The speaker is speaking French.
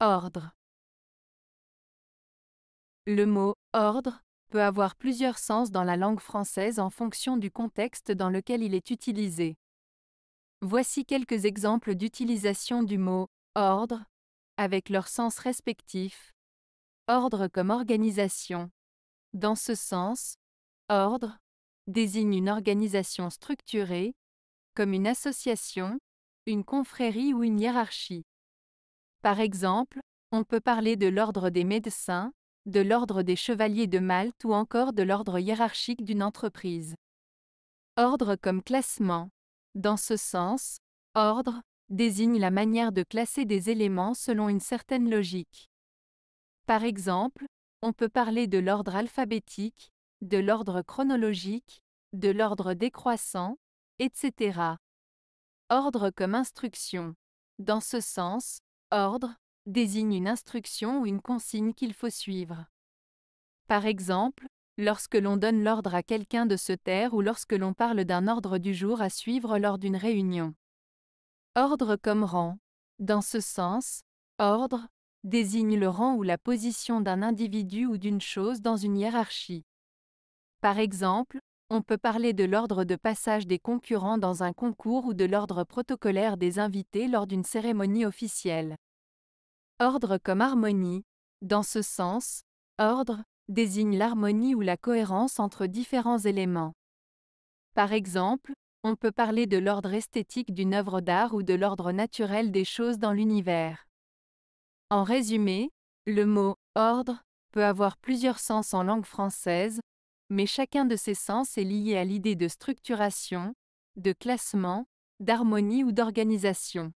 Ordre. Le mot ordre peut avoir plusieurs sens dans la langue française en fonction du contexte dans lequel il est utilisé. Voici quelques exemples d'utilisation du mot ordre avec leurs sens respectifs. Ordre comme organisation. Dans ce sens, ordre désigne une organisation structurée, comme une association, une confrérie ou une hiérarchie. Par exemple, on peut parler de l'ordre des médecins, de l'ordre des chevaliers de Malte ou encore de l'ordre hiérarchique d'une entreprise. Ordre comme classement. Dans ce sens, ordre désigne la manière de classer des éléments selon une certaine logique. Par exemple, on peut parler de l'ordre alphabétique, de l'ordre chronologique, de l'ordre décroissant, etc. Ordre comme instruction. Dans ce sens, Ordre désigne une instruction ou une consigne qu'il faut suivre. Par exemple, lorsque l'on donne l'ordre à quelqu'un de se taire ou lorsque l'on parle d'un ordre du jour à suivre lors d'une réunion. Ordre comme rang. Dans ce sens, ordre désigne le rang ou la position d'un individu ou d'une chose dans une hiérarchie. Par exemple, on peut parler de l'ordre de passage des concurrents dans un concours ou de l'ordre protocolaire des invités lors d'une cérémonie officielle. Ordre comme harmonie. Dans ce sens, ordre désigne l'harmonie ou la cohérence entre différents éléments. Par exemple, on peut parler de l'ordre esthétique d'une œuvre d'art ou de l'ordre naturel des choses dans l'univers. En résumé, le mot ordre peut avoir plusieurs sens en langue française, mais chacun de ces sens est lié à l'idée de structuration, de classement, d'harmonie ou d'organisation.